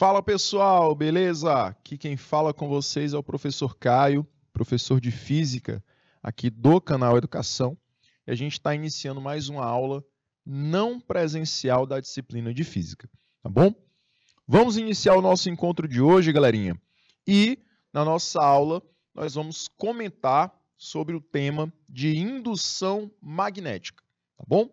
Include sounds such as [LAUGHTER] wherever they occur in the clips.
Fala pessoal, beleza? Aqui quem fala com vocês é o professor Caio, professor de Física aqui do canal Educação. E a gente está iniciando mais uma aula não presencial da disciplina de Física, tá bom? Vamos iniciar o nosso encontro de hoje, galerinha. E na nossa aula nós vamos comentar sobre o tema de indução magnética, tá bom?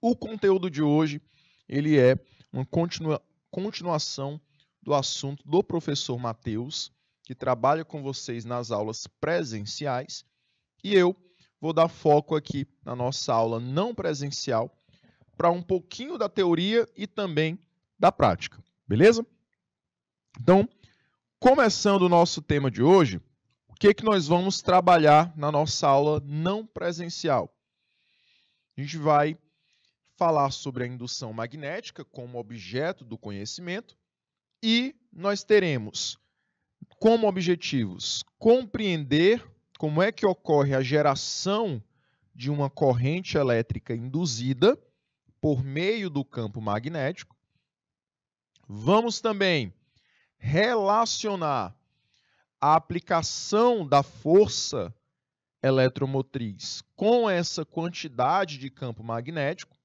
O conteúdo de hoje ele é uma, continua, continuação do assunto do professor Matheus, que trabalha com vocês nas aulas presenciais, e eu vou dar foco aqui na nossa aula não presencial para um pouquinho da teoria e também da prática, beleza? Então, começando o nosso tema de hoje, o que, que nós vamos trabalhar na nossa aula não presencial? A gente vai falar sobre a indução magnética como objeto do conhecimento e nós teremos como objetivos compreender como é que ocorre a geração de uma corrente elétrica induzida por meio do campo magnético. Vamos também relacionar a aplicação da força eletromotriz com essa quantidade de campo magnético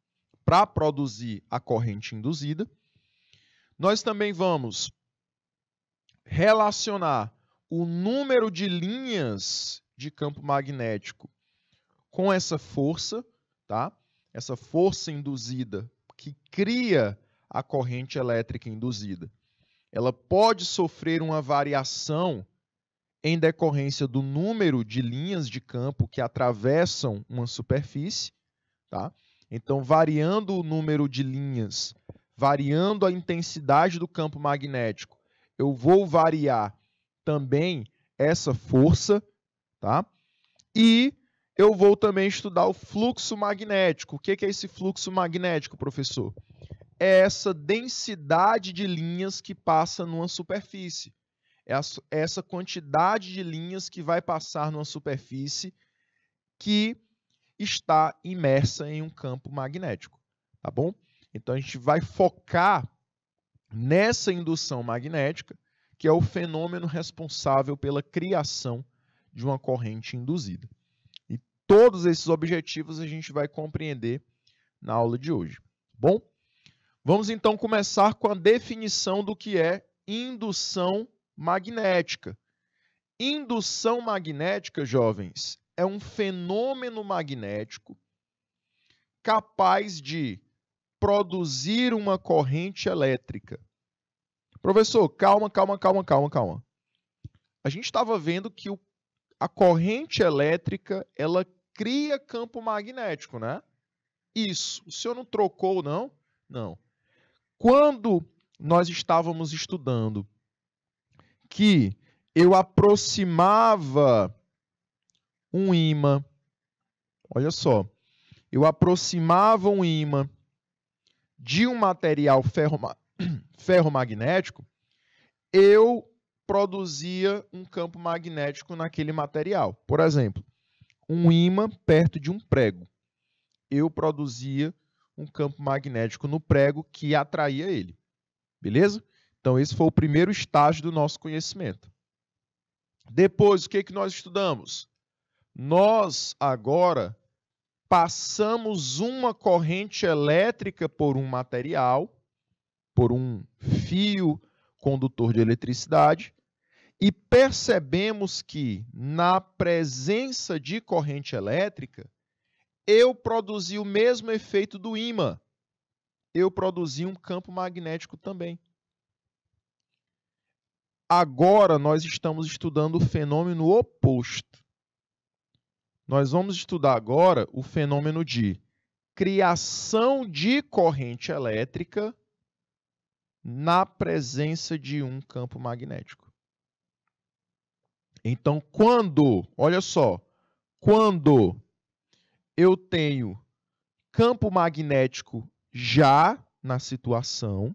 para produzir a corrente induzida. Nós também vamos relacionar o número de linhas de campo magnético com essa força, tá? Essa força induzida que cria a corrente elétrica induzida. Ela pode sofrer uma variação em decorrência do número de linhas de campo que atravessam uma superfície, tá? Então, variando o número de linhas, variando a intensidade do campo magnético, eu vou variar também essa força, tá? E eu vou também estudar o fluxo magnético. O que é esse fluxo magnético, professor? É essa densidade de linhas que passa numa superfície. É, é essa quantidade de linhas que vai passar numa superfície que está imersa em um campo magnético, tá bom? Então a gente vai focar nessa indução magnética, que é o fenômeno responsável pela criação de uma corrente induzida. E todos esses objetivos a gente vai compreender na aula de hoje. Tá bom, vamos então começar com a definição do que é indução magnética. Indução magnética, jovens, é um fenômeno magnético capaz de produzir uma corrente elétrica. Professor, calma, calma, calma, calma, calma. A gente estava vendo que o, a corrente elétrica ela cria campo magnético, né? Isso. O senhor não trocou, não? Não. Quando nós estávamos estudando que eu aproximava um imã. Olha só. Eu aproximava um imã de um material ferromagnético, [COUGHS] eu produzia um campo magnético naquele material. Por exemplo, um imã perto de um prego. Eu produzia um campo magnético no prego que atraía ele. Beleza? Então, esse foi o primeiro estágio do nosso conhecimento. Depois, o que, é que nós estudamos? Nós agora passamos uma corrente elétrica por um material, por um fio condutor de eletricidade, e percebemos que, na presença de corrente elétrica, eu produzi o mesmo efeito do ímã. Eu produzi um campo magnético também. Agora nós estamos estudando o fenômeno oposto nós vamos estudar agora o fenômeno de criação de corrente elétrica na presença de um campo magnético. Então, quando, olha só, quando eu tenho campo magnético já na situação,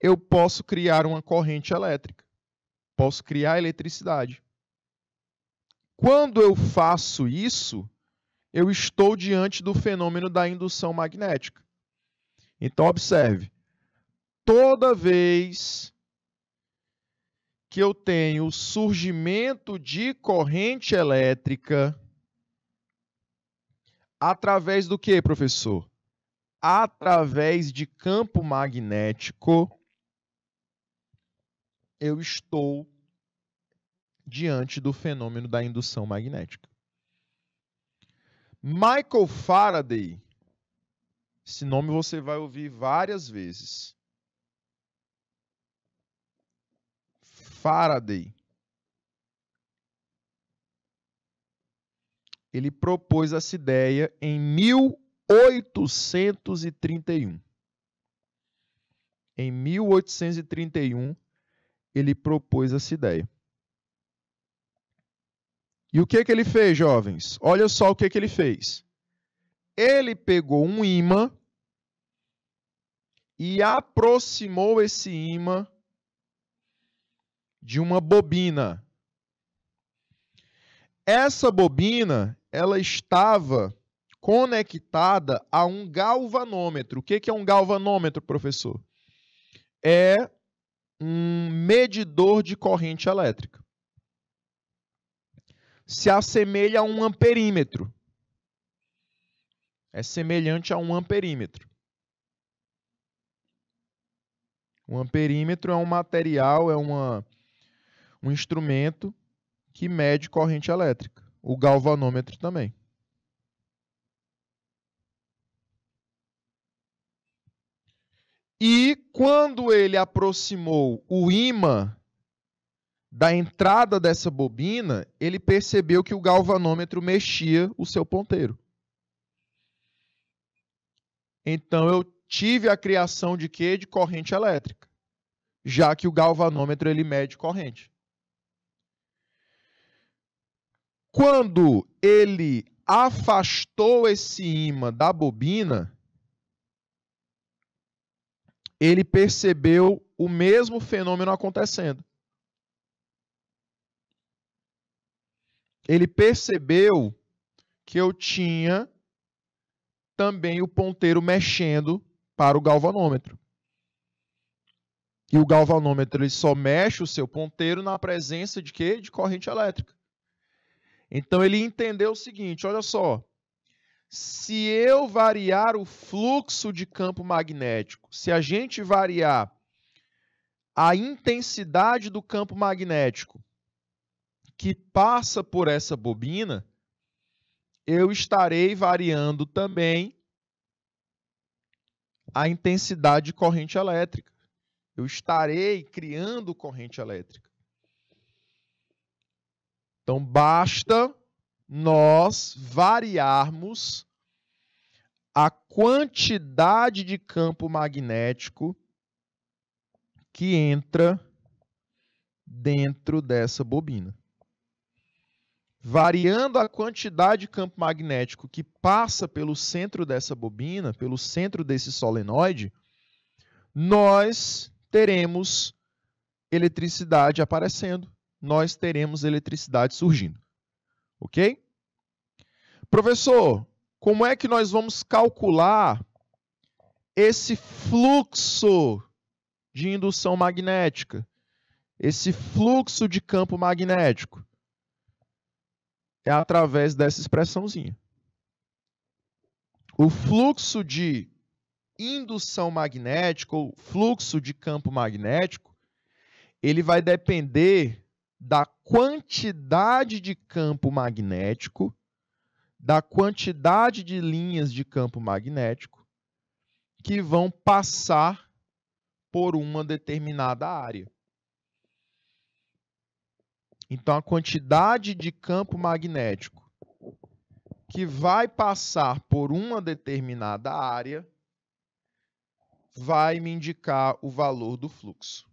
eu posso criar uma corrente elétrica, posso criar eletricidade. Quando eu faço isso, eu estou diante do fenômeno da indução magnética. Então, observe: toda vez que eu tenho surgimento de corrente elétrica, através do que, professor? Através de campo magnético, eu estou diante do fenômeno da indução magnética. Michael Faraday, esse nome você vai ouvir várias vezes. Faraday. Ele propôs essa ideia em 1831. Em 1831, ele propôs essa ideia. E o que que ele fez, jovens? Olha só o que que ele fez. Ele pegou um imã e aproximou esse imã de uma bobina. Essa bobina, ela estava conectada a um galvanômetro. O que é um galvanômetro, professor? É um medidor de corrente elétrica se assemelha a um amperímetro. É semelhante a um amperímetro. Um amperímetro é um material, é uma, um instrumento que mede corrente elétrica. O galvanômetro também. E quando ele aproximou o ímã da entrada dessa bobina, ele percebeu que o galvanômetro mexia o seu ponteiro. Então eu tive a criação de quê? De corrente elétrica, já que o galvanômetro ele mede corrente. Quando ele afastou esse ímã da bobina, ele percebeu o mesmo fenômeno acontecendo. ele percebeu que eu tinha também o ponteiro mexendo para o galvanômetro. E o galvanômetro ele só mexe o seu ponteiro na presença de quê? De corrente elétrica. Então ele entendeu o seguinte, olha só, se eu variar o fluxo de campo magnético, se a gente variar a intensidade do campo magnético que passa por essa bobina, eu estarei variando também a intensidade de corrente elétrica. Eu estarei criando corrente elétrica. Então, basta nós variarmos a quantidade de campo magnético que entra dentro dessa bobina variando a quantidade de campo magnético que passa pelo centro dessa bobina, pelo centro desse solenoide, nós teremos eletricidade aparecendo, nós teremos eletricidade surgindo. Ok? Professor, como é que nós vamos calcular esse fluxo de indução magnética? Esse fluxo de campo magnético? é através dessa expressãozinha. O fluxo de indução magnética ou fluxo de campo magnético, ele vai depender da quantidade de campo magnético, da quantidade de linhas de campo magnético que vão passar por uma determinada área. Então, a quantidade de campo magnético que vai passar por uma determinada área vai me indicar o valor do fluxo.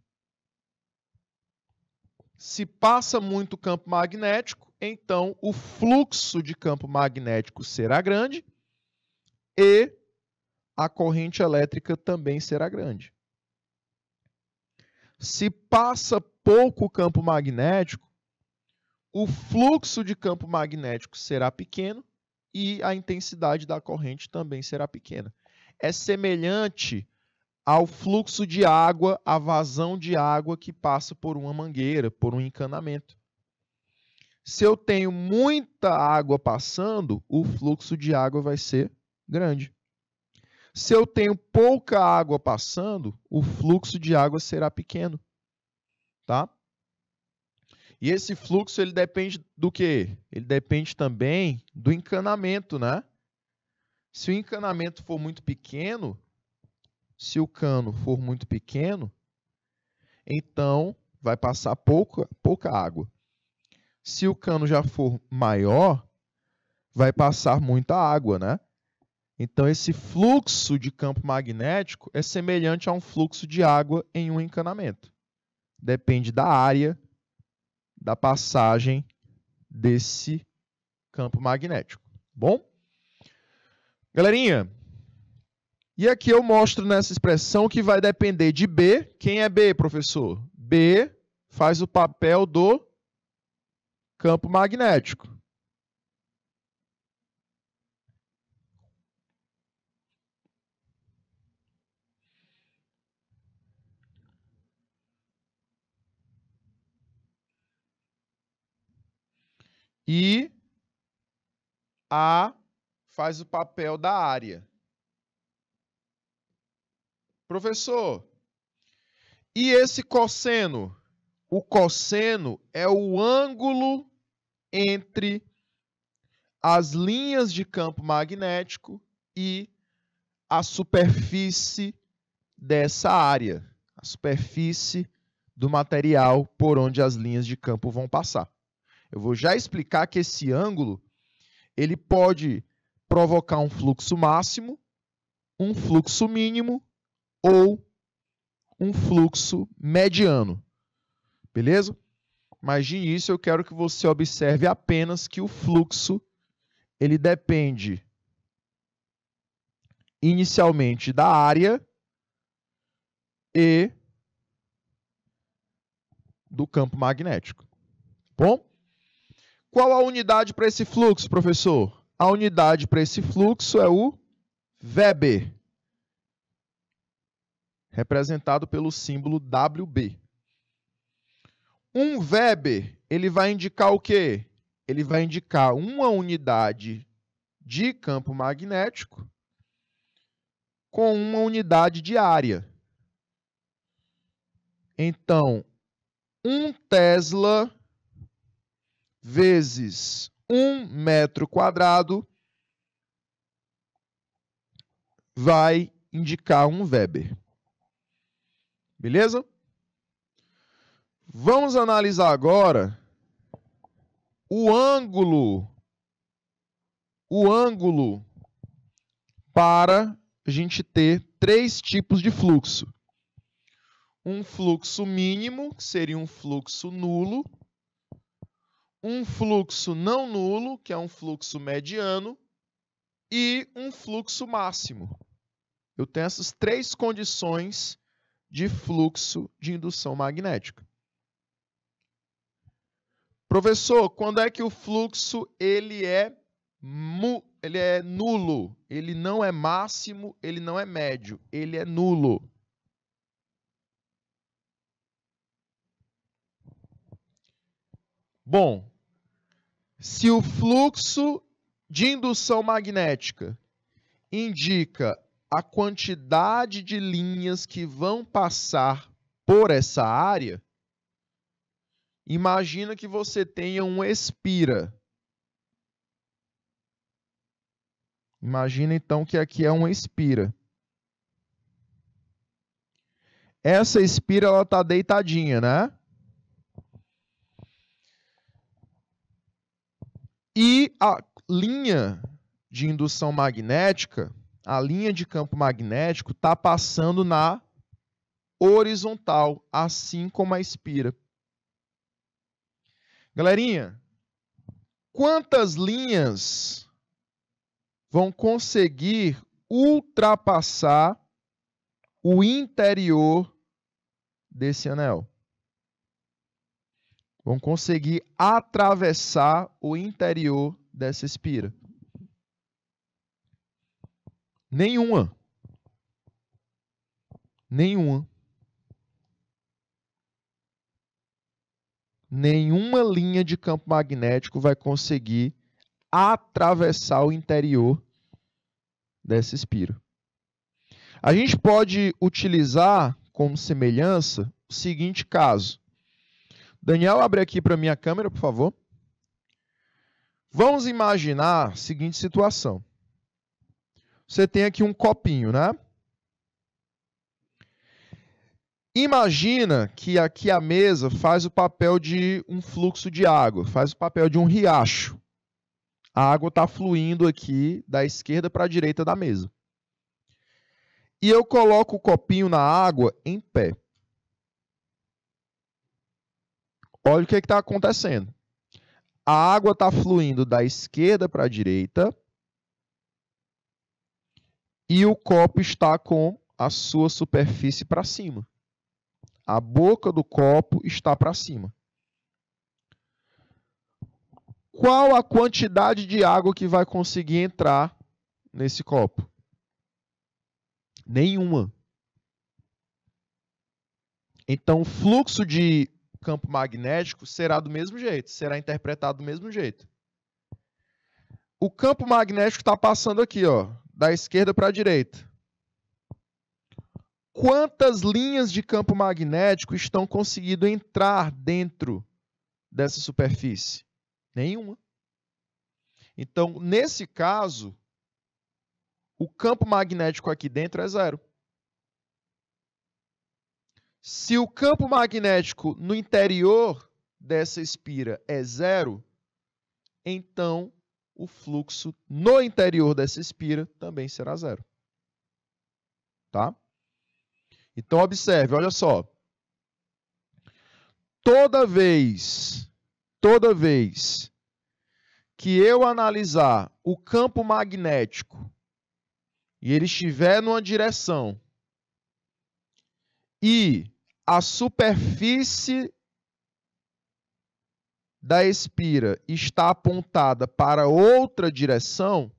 Se passa muito campo magnético, então o fluxo de campo magnético será grande e a corrente elétrica também será grande. Se passa pouco campo magnético, o fluxo de campo magnético será pequeno e a intensidade da corrente também será pequena. É semelhante ao fluxo de água, a vazão de água que passa por uma mangueira, por um encanamento. Se eu tenho muita água passando, o fluxo de água vai ser grande. Se eu tenho pouca água passando, o fluxo de água será pequeno, tá? E esse fluxo ele depende do quê? Ele depende também do encanamento, né? Se o encanamento for muito pequeno, se o cano for muito pequeno, então vai passar pouca, pouca água. Se o cano já for maior, vai passar muita água, né? Então esse fluxo de campo magnético é semelhante a um fluxo de água em um encanamento. Depende da área da passagem desse campo magnético. Bom? Galerinha, e aqui eu mostro nessa expressão que vai depender de B. Quem é B, professor? B faz o papel do campo magnético. E a faz o papel da área. Professor, e esse cosseno? O cosseno é o ângulo entre as linhas de campo magnético e a superfície dessa área, a superfície do material por onde as linhas de campo vão passar. Eu vou já explicar que esse ângulo ele pode provocar um fluxo máximo, um fluxo mínimo ou um fluxo mediano. Beleza? Mas de início eu quero que você observe apenas que o fluxo ele depende inicialmente da área e do campo magnético. Tá bom? Qual a unidade para esse fluxo, professor? A unidade para esse fluxo é o Weber, representado pelo símbolo WB. Um Weber, ele vai indicar o quê? Ele vai indicar uma unidade de campo magnético com uma unidade de área. Então, um Tesla vezes 1 metro quadrado vai indicar um Weber. Beleza? Vamos analisar agora o ângulo o ângulo para a gente ter três tipos de fluxo. Um fluxo mínimo, que seria um fluxo nulo, um fluxo não nulo, que é um fluxo mediano, e um fluxo máximo. Eu tenho essas três condições de fluxo de indução magnética. Professor, quando é que o fluxo ele é ele é nulo, ele não é máximo, ele não é médio, ele é nulo. Bom, se o fluxo de indução magnética indica a quantidade de linhas que vão passar por essa área, imagina que você tenha um espira. Imagina então que aqui é uma espira. Essa espira ela tá deitadinha, né? E a linha de indução magnética, a linha de campo magnético, está passando na horizontal, assim como a espira. Galerinha, quantas linhas vão conseguir ultrapassar o interior desse anel? vão conseguir atravessar o interior dessa espira. Nenhuma. Nenhuma. Nenhuma linha de campo magnético vai conseguir atravessar o interior dessa espira. A gente pode utilizar como semelhança o seguinte caso. Daniel, abre aqui para minha câmera, por favor. Vamos imaginar a seguinte situação. Você tem aqui um copinho, né? Imagina que aqui a mesa faz o papel de um fluxo de água, faz o papel de um riacho. A água está fluindo aqui da esquerda para a direita da mesa. E eu coloco o copinho na água em pé. Olha o que é está acontecendo. A água está fluindo da esquerda para a direita e o copo está com a sua superfície para cima. A boca do copo está para cima. Qual a quantidade de água que vai conseguir entrar nesse copo? Nenhuma. Então, o fluxo de campo magnético será do mesmo jeito, será interpretado do mesmo jeito. O campo magnético está passando aqui, ó, da esquerda para a direita. Quantas linhas de campo magnético estão conseguindo entrar dentro dessa superfície? Nenhuma. Então, nesse caso, o campo magnético aqui dentro é zero. Se o campo magnético no interior dessa espira é zero, então o fluxo no interior dessa espira também será zero. Tá? Então, observe, olha só. Toda vez, toda vez que eu analisar o campo magnético e ele estiver numa direção e a superfície da espira está apontada para outra direção,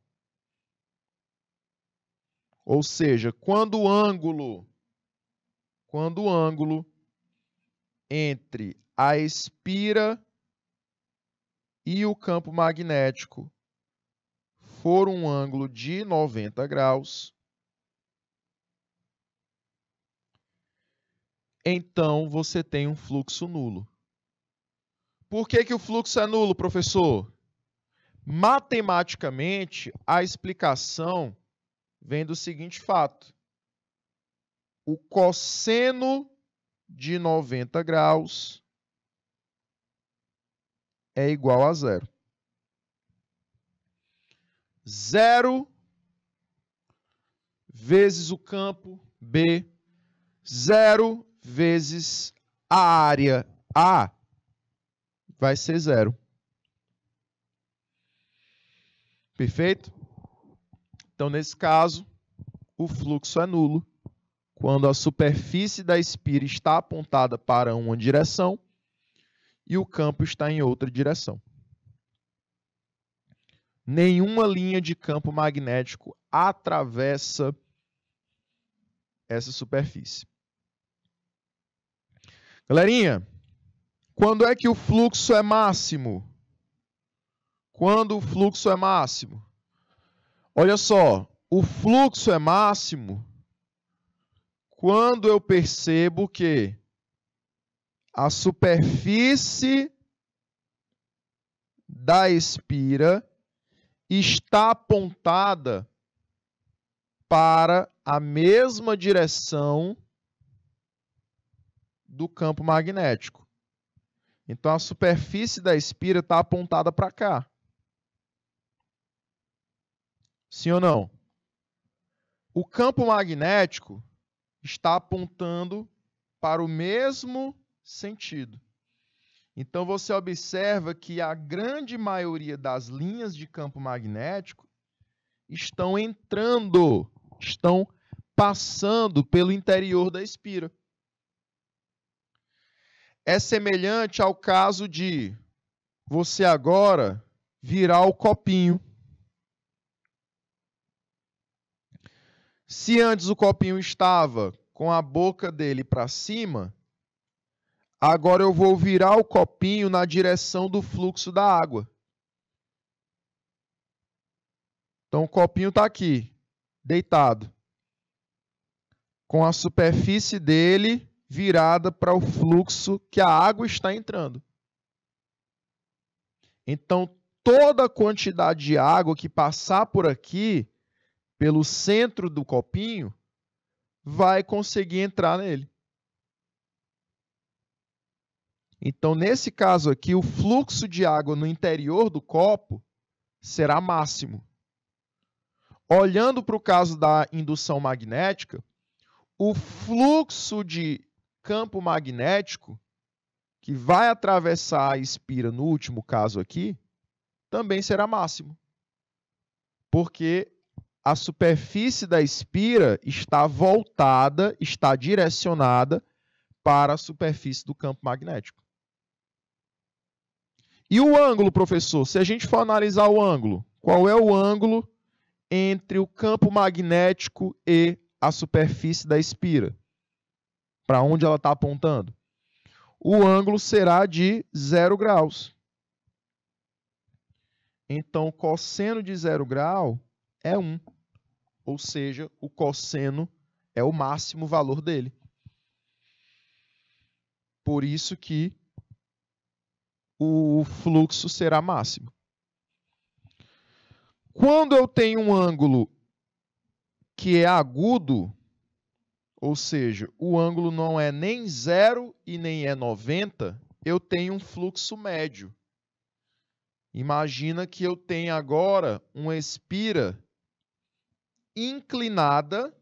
ou seja, quando o ângulo quando o ângulo entre a espira e o campo magnético for um ângulo de 90 graus, então você tem um fluxo nulo. Por que, que o fluxo é nulo, professor? Matematicamente, a explicação vem do seguinte fato. O cosseno de 90 graus é igual a zero. Zero vezes o campo B, zero vezes a área A vai ser zero. Perfeito? Então, nesse caso, o fluxo é nulo quando a superfície da espira está apontada para uma direção e o campo está em outra direção. Nenhuma linha de campo magnético atravessa essa superfície. Galerinha, quando é que o fluxo é máximo? Quando o fluxo é máximo? Olha só, o fluxo é máximo quando eu percebo que a superfície da espira está apontada para a mesma direção do campo magnético. Então a superfície da espira está apontada para cá. Sim ou não? O campo magnético está apontando para o mesmo sentido. Então você observa que a grande maioria das linhas de campo magnético estão entrando, estão passando pelo interior da espira é semelhante ao caso de você agora virar o copinho. Se antes o copinho estava com a boca dele para cima, agora eu vou virar o copinho na direção do fluxo da água. Então o copinho está aqui, deitado, com a superfície dele virada para o fluxo que a água está entrando. Então, toda a quantidade de água que passar por aqui, pelo centro do copinho, vai conseguir entrar nele. Então, nesse caso aqui, o fluxo de água no interior do copo será máximo. Olhando para o caso da indução magnética, o fluxo de campo magnético que vai atravessar a espira, no último caso aqui, também será máximo. Porque a superfície da espira está voltada, está direcionada para a superfície do campo magnético. E o ângulo, professor? Se a gente for analisar o ângulo, qual é o ângulo entre o campo magnético e a superfície da espira? para onde ela está apontando? O ângulo será de 0 graus. Então, cosseno de 0 grau é 1. Ou seja, o cosseno é o máximo valor dele. Por isso que o fluxo será máximo. Quando eu tenho um ângulo que é agudo, ou seja, o ângulo não é nem zero e nem é 90, eu tenho um fluxo médio. Imagina que eu tenho agora uma espira inclinada,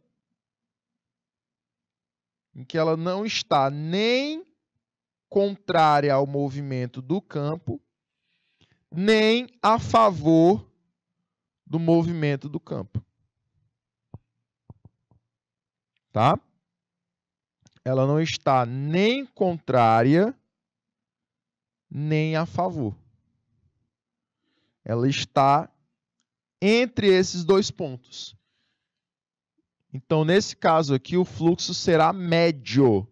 em que ela não está nem contrária ao movimento do campo, nem a favor do movimento do campo. Tá? ela não está nem contrária nem a favor. Ela está entre esses dois pontos. Então, nesse caso aqui, o fluxo será médio.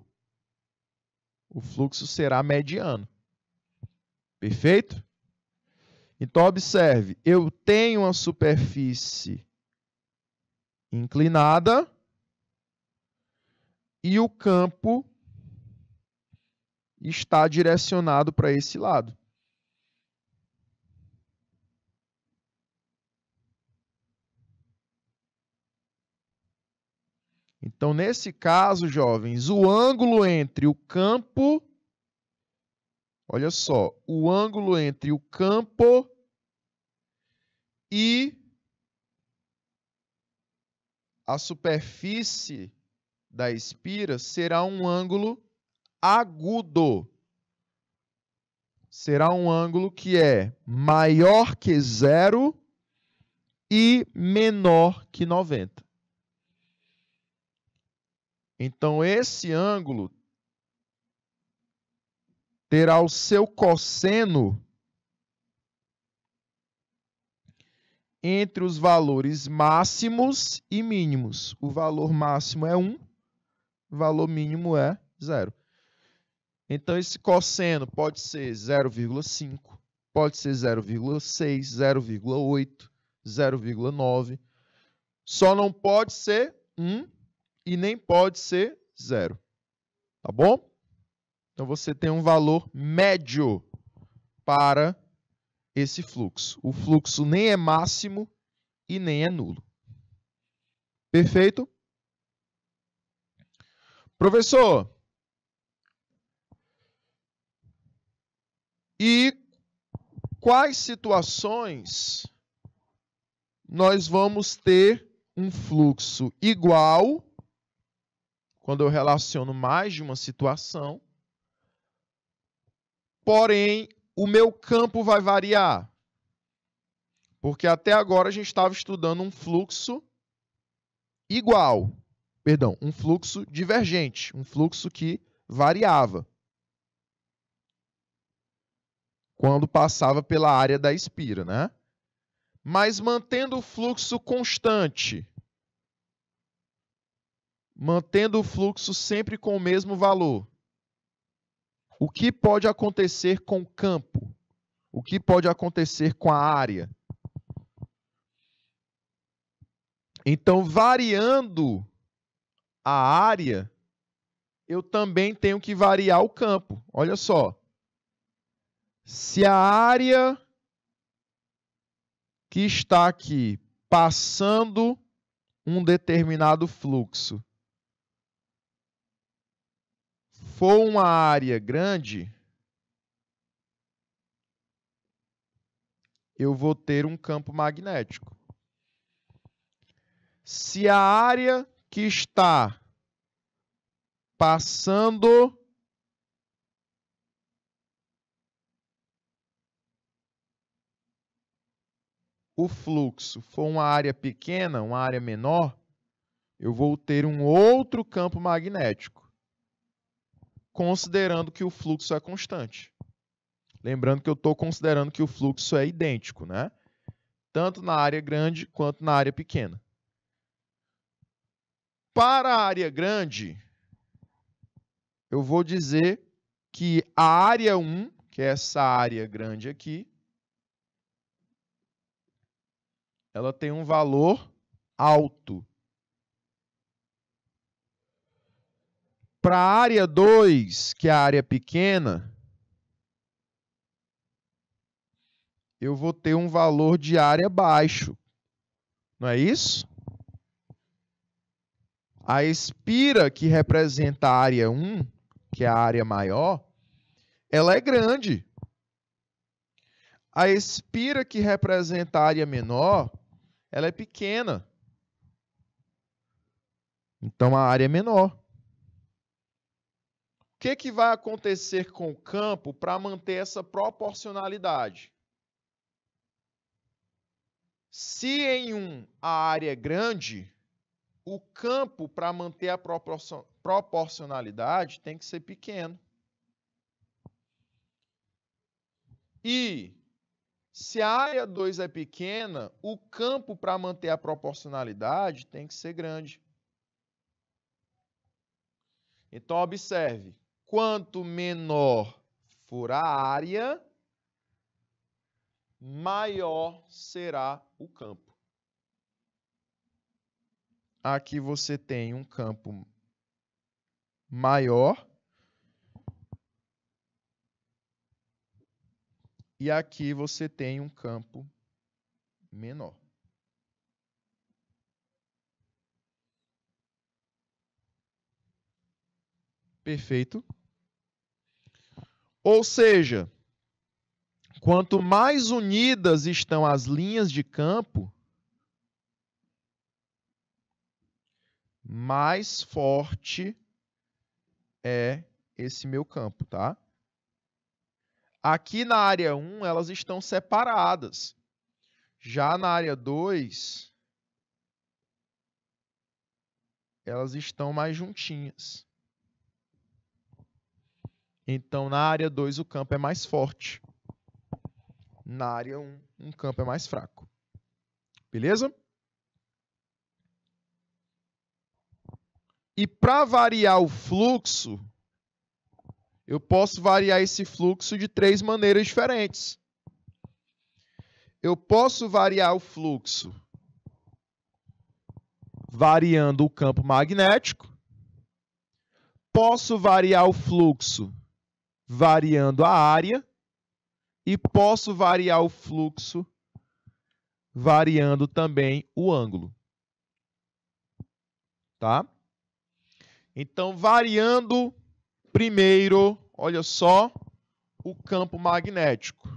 O fluxo será mediano. Perfeito? Então, observe: eu tenho uma superfície inclinada e o campo está direcionado para esse lado. Então, nesse caso, jovens, o ângulo entre o campo. Olha só, o ângulo entre o campo e a superfície da espira será um ângulo agudo. Será um ângulo que é maior que zero e menor que 90. Então, esse ângulo terá o seu cosseno entre os valores máximos e mínimos. O valor máximo é 1 valor mínimo é zero. Então, esse cosseno pode ser 0,5, pode ser 0,6, 0,8, 0,9. Só não pode ser 1 e nem pode ser zero, Tá bom? Então, você tem um valor médio para esse fluxo. O fluxo nem é máximo e nem é nulo. Perfeito? Professor, e quais situações nós vamos ter um fluxo igual quando eu relaciono mais de uma situação, porém o meu campo vai variar. Porque até agora a gente estava estudando um fluxo igual perdão, um fluxo divergente, um fluxo que variava quando passava pela área da espira, né? Mas mantendo o fluxo constante, mantendo o fluxo sempre com o mesmo valor. O que pode acontecer com o campo? O que pode acontecer com a área? Então, variando a área, eu também tenho que variar o campo. Olha só. Se a área que está aqui passando um determinado fluxo for uma área grande, eu vou ter um campo magnético. Se a área que está passando o fluxo for uma área pequena, uma área menor, eu vou ter um outro campo magnético, considerando que o fluxo é constante. Lembrando que eu estou considerando que o fluxo é idêntico, né? Tanto na área grande quanto na área pequena. Para a área grande, eu vou dizer que a área 1, que é essa área grande aqui, ela tem um valor alto. Para a área 2, que é a área pequena, eu vou ter um valor de área baixo. Não é isso? A espira que representa a área 1, que é a área maior, ela é grande. A espira que representa a área menor, ela é pequena. Então a área é menor. O que, é que vai acontecer com o campo para manter essa proporcionalidade? Se em um a área é grande, o campo para manter a proporcionalidade tem que ser pequeno. E se a área 2 é pequena, o campo para manter a proporcionalidade tem que ser grande. Então, observe: quanto menor for a área, maior será o campo aqui você tem um campo maior e aqui você tem um campo menor. Perfeito. Ou seja, quanto mais unidas estão as linhas de campo, mais forte é esse meu campo, tá? Aqui na área 1, elas estão separadas. Já na área 2, elas estão mais juntinhas. Então, na área 2, o campo é mais forte. Na área 1, um campo é mais fraco. Beleza? E para variar o fluxo, eu posso variar esse fluxo de três maneiras diferentes. Eu posso variar o fluxo variando o campo magnético. Posso variar o fluxo variando a área. E posso variar o fluxo variando também o ângulo. Tá? Então, variando primeiro, olha só, o campo magnético.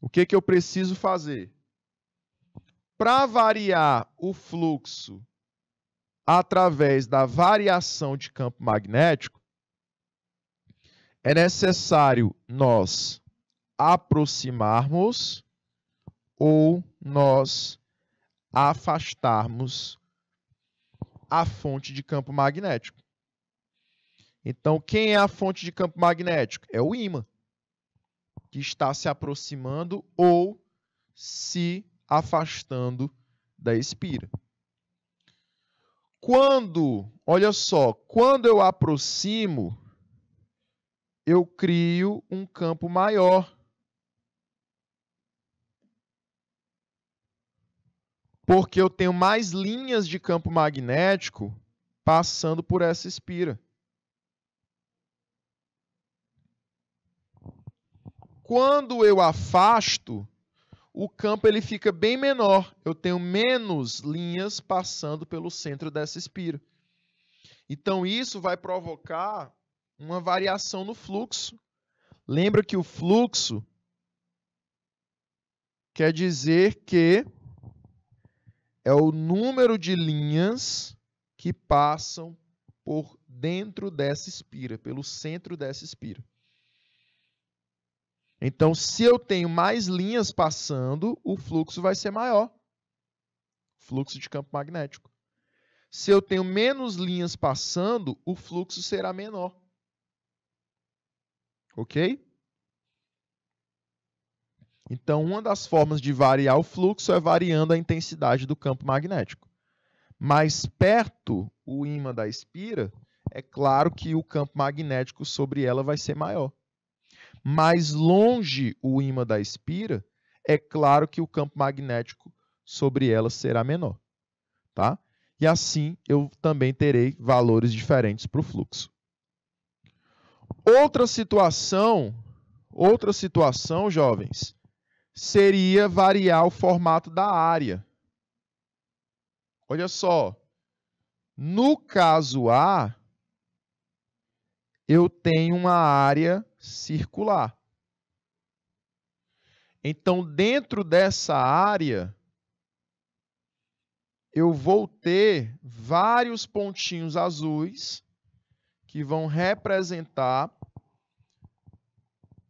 O que, que eu preciso fazer? Para variar o fluxo através da variação de campo magnético, é necessário nós aproximarmos ou nós afastarmos a fonte de campo magnético. Então, quem é a fonte de campo magnético? É o ímã, que está se aproximando ou se afastando da espira. Quando, olha só, quando eu aproximo, eu crio um campo maior porque eu tenho mais linhas de campo magnético passando por essa espira. Quando eu afasto, o campo ele fica bem menor. Eu tenho menos linhas passando pelo centro dessa espira. Então isso vai provocar uma variação no fluxo. Lembra que o fluxo quer dizer que é o número de linhas que passam por dentro dessa espira, pelo centro dessa espira. Então, se eu tenho mais linhas passando, o fluxo vai ser maior. Fluxo de campo magnético. Se eu tenho menos linhas passando, o fluxo será menor. Ok? Então, uma das formas de variar o fluxo é variando a intensidade do campo magnético. Mais perto o ímã da espira, é claro que o campo magnético sobre ela vai ser maior. Mais longe o ímã da espira, é claro que o campo magnético sobre ela será menor. Tá? E assim eu também terei valores diferentes para o fluxo. Outra situação, outra situação, jovens, seria variar o formato da área. Olha só. No caso A, eu tenho uma área circular. Então, dentro dessa área, eu vou ter vários pontinhos azuis que vão representar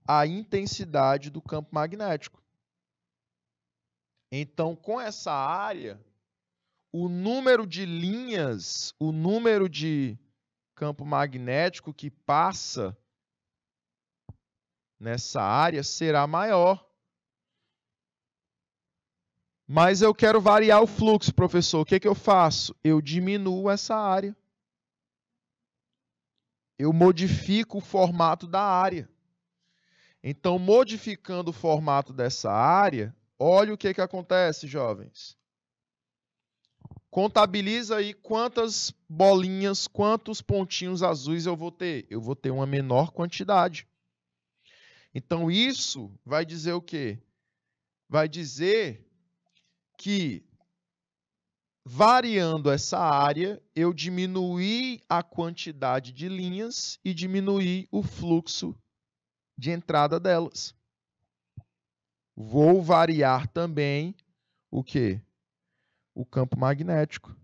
a intensidade do campo magnético. Então, com essa área, o número de linhas, o número de campo magnético que passa nessa área será maior. Mas eu quero variar o fluxo, professor. O que, é que eu faço? Eu diminuo essa área. Eu modifico o formato da área. Então, modificando o formato dessa área, Olha o que, que acontece, jovens. Contabiliza aí quantas bolinhas, quantos pontinhos azuis eu vou ter. Eu vou ter uma menor quantidade. Então, isso vai dizer o quê? Vai dizer que, variando essa área, eu diminuí a quantidade de linhas e diminuí o fluxo de entrada delas. Vou variar também o que? O campo magnético.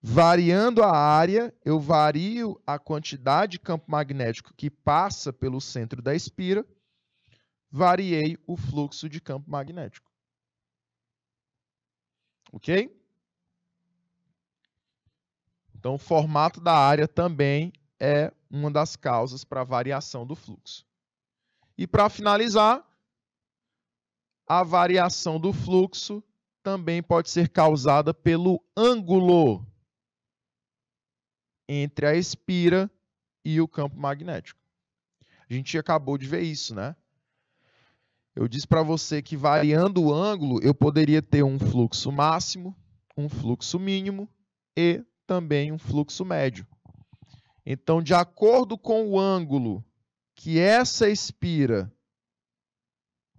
Variando a área, eu vario a quantidade de campo magnético que passa pelo centro da espira, variei o fluxo de campo magnético. Ok? Então, o formato da área também é uma das causas para a variação do fluxo. E para finalizar, a variação do fluxo também pode ser causada pelo ângulo entre a espira e o campo magnético. A gente acabou de ver isso, né? Eu disse para você que variando o ângulo, eu poderia ter um fluxo máximo, um fluxo mínimo e também um fluxo médio. Então, de acordo com o ângulo que essa espira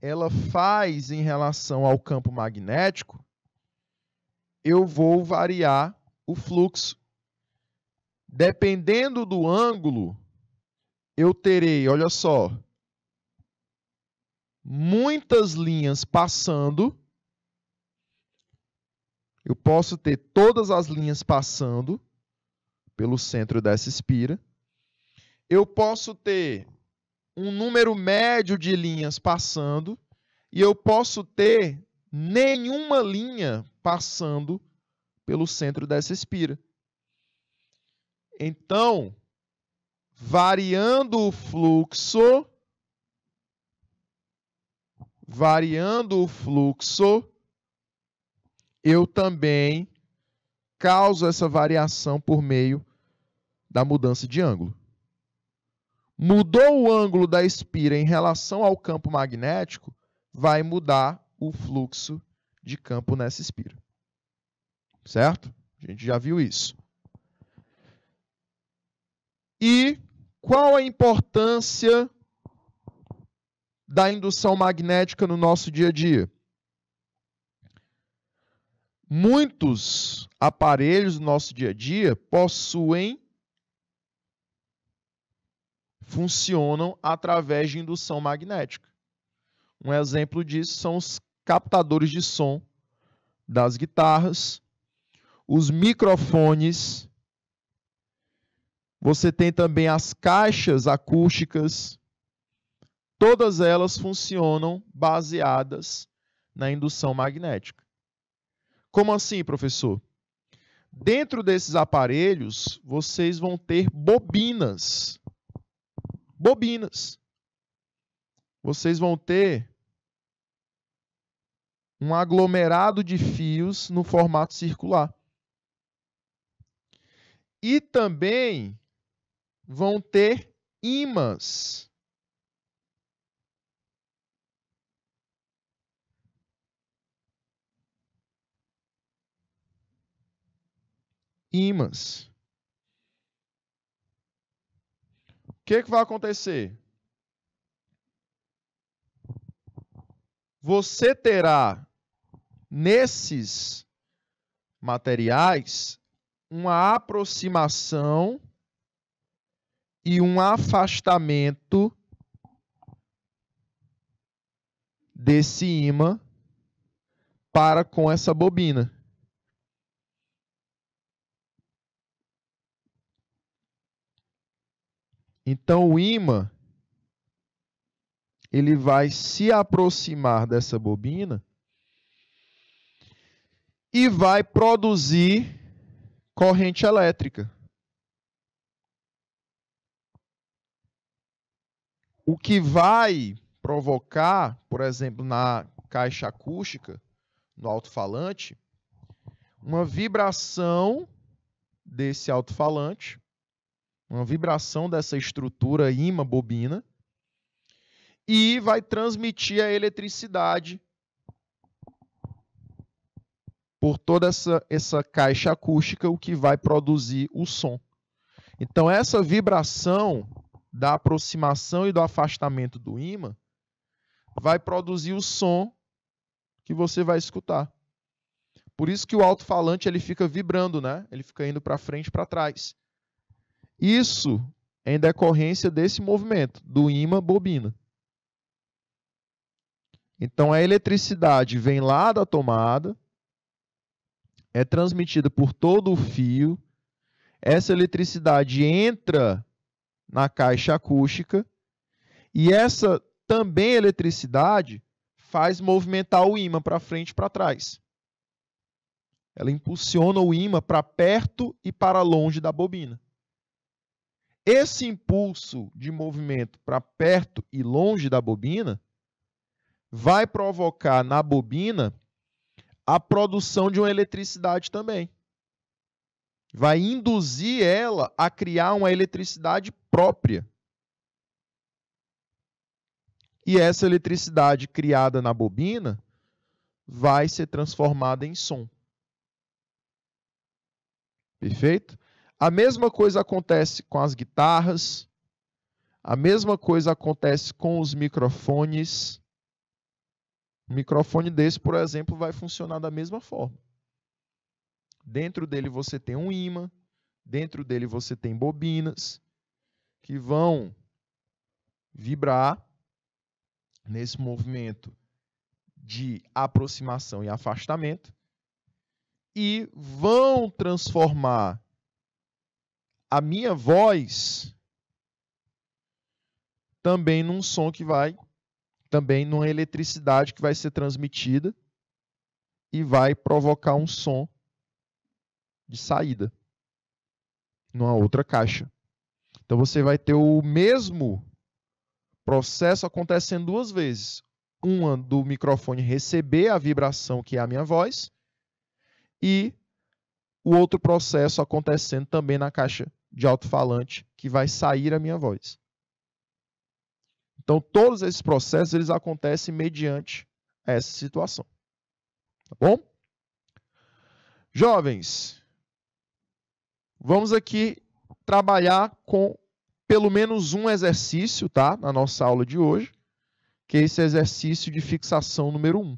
ela faz em relação ao campo magnético, eu vou variar o fluxo. Dependendo do ângulo, eu terei, olha só, muitas linhas passando. Eu posso ter todas as linhas passando pelo centro dessa espira. Eu posso ter um número médio de linhas passando e eu posso ter nenhuma linha passando pelo centro dessa espira. Então, variando o fluxo, variando o fluxo, eu também causo essa variação por meio da mudança de ângulo mudou o ângulo da espira em relação ao campo magnético, vai mudar o fluxo de campo nessa espira. Certo? A gente já viu isso. E qual a importância da indução magnética no nosso dia a dia? Muitos aparelhos do nosso dia a dia possuem funcionam através de indução magnética. Um exemplo disso são os captadores de som das guitarras, os microfones, você tem também as caixas acústicas. Todas elas funcionam baseadas na indução magnética. Como assim, professor? Dentro desses aparelhos, vocês vão ter bobinas bobinas. Vocês vão ter um aglomerado de fios no formato circular. E também vão ter ímãs. Ímãs. que, que vai acontecer? Você terá nesses materiais uma aproximação e um afastamento desse imã para com essa bobina. Então o ímã ele vai se aproximar dessa bobina e vai produzir corrente elétrica. O que vai provocar, por exemplo, na caixa acústica, no alto-falante, uma vibração desse alto-falante uma vibração dessa estrutura imã-bobina, e vai transmitir a eletricidade por toda essa, essa caixa acústica, o que vai produzir o som. Então, essa vibração da aproximação e do afastamento do ímã vai produzir o som que você vai escutar. Por isso que o alto-falante ele fica vibrando, né? Ele fica indo para frente, para trás. Isso em decorrência desse movimento do imã bobina. Então a eletricidade vem lá da tomada, é transmitida por todo o fio. Essa eletricidade entra na caixa acústica e essa também eletricidade faz movimentar o ímã para frente e para trás. Ela impulsiona o ímã para perto e para longe da bobina esse impulso de movimento para perto e longe da bobina vai provocar na bobina a produção de uma eletricidade também. Vai induzir ela a criar uma eletricidade própria. E essa eletricidade criada na bobina vai ser transformada em som. Perfeito? A mesma coisa acontece com as guitarras, a mesma coisa acontece com os microfones. Um microfone desse, por exemplo, vai funcionar da mesma forma. Dentro dele você tem um ímã, dentro dele você tem bobinas que vão vibrar nesse movimento de aproximação e afastamento e vão transformar a minha voz também num som que vai, também numa eletricidade que vai ser transmitida e vai provocar um som de saída numa outra caixa. Então você vai ter o mesmo processo acontecendo duas vezes. Uma do microfone receber a vibração que é a minha voz e o outro processo acontecendo também na caixa de alto-falante que vai sair a minha voz. Então, todos esses processos eles acontecem mediante essa situação. Tá bom? Jovens, vamos aqui trabalhar com pelo menos um exercício, tá? Na nossa aula de hoje, que é esse exercício de fixação número 1. Um.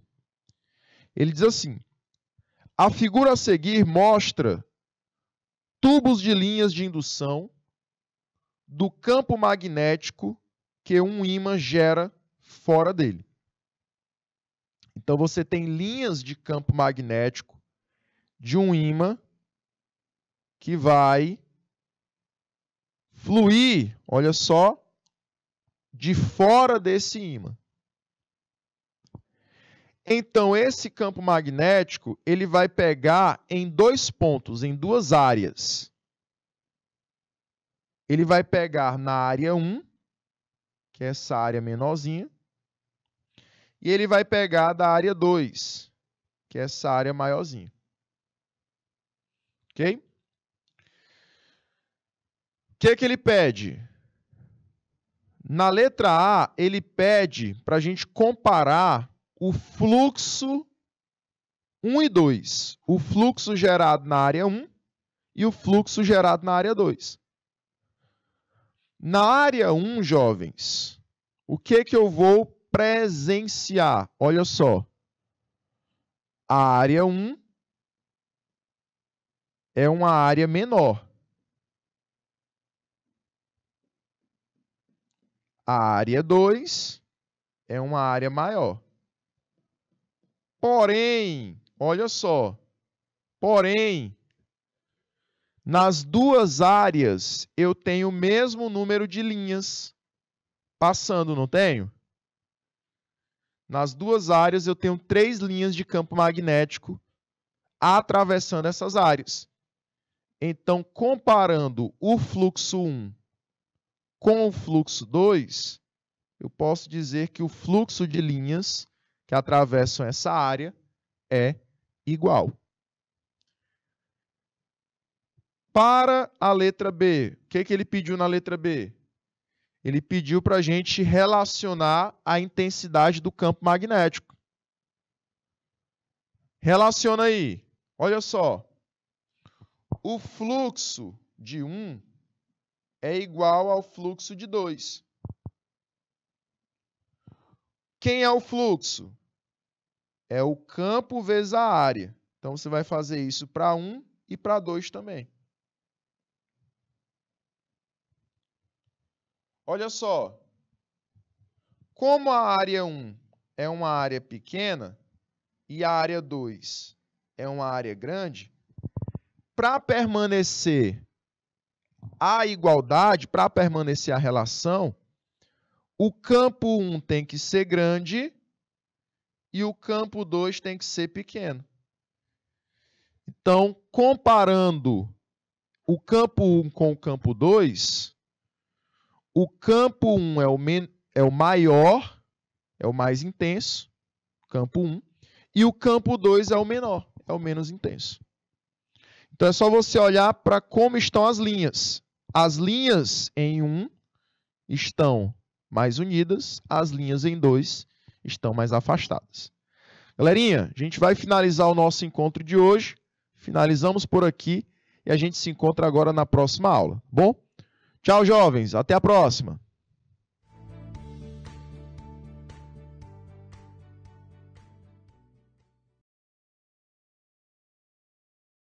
Ele diz assim: a figura a seguir mostra tubos de linhas de indução do campo magnético que um ímã gera fora dele. Então você tem linhas de campo magnético de um ímã que vai fluir, olha só, de fora desse ímã. Então esse campo magnético, ele vai pegar em dois pontos, em duas áreas. Ele vai pegar na área 1, que é essa área menorzinha, e ele vai pegar da área 2, que é essa área maiorzinha. OK? O que é que ele pede? Na letra A, ele pede para a gente comparar o fluxo 1 e 2. O fluxo gerado na área 1 e o fluxo gerado na área 2. Na área 1, jovens, o que, que eu vou presenciar? Olha só. A área 1 é uma área menor. A área 2 é uma área maior. Porém, olha só, porém, nas duas áreas eu tenho o mesmo número de linhas passando, não tenho? Nas duas áreas eu tenho três linhas de campo magnético atravessando essas áreas. Então, comparando o fluxo 1 com o fluxo 2, eu posso dizer que o fluxo de linhas que atravessam essa área é igual. Para a letra B, o que, que ele pediu na letra B? Ele pediu para a gente relacionar a intensidade do campo magnético. Relaciona aí. Olha só. O fluxo de 1 é igual ao fluxo de 2. Quem é o fluxo? É o campo vezes a área. Então você vai fazer isso para 1 e para 2 também. Olha só. Como a área 1 é uma área pequena e a área 2 é uma área grande, para permanecer a igualdade, para permanecer a relação, o campo 1 tem que ser grande e o campo 2 tem que ser pequeno. Então, comparando o campo 1 um com o campo 2, o campo 1 um é, o é o maior, é o mais intenso, campo 1, um, e o campo 2 é o menor, é o menos intenso. Então é só você olhar para como estão as linhas. As linhas em 1 um estão mais unidas, as linhas em 2 estão mais afastadas. Galerinha, a gente vai finalizar o nosso encontro de hoje. Finalizamos por aqui e a gente se encontra agora na próxima aula. Bom? Tchau, jovens. Até a próxima.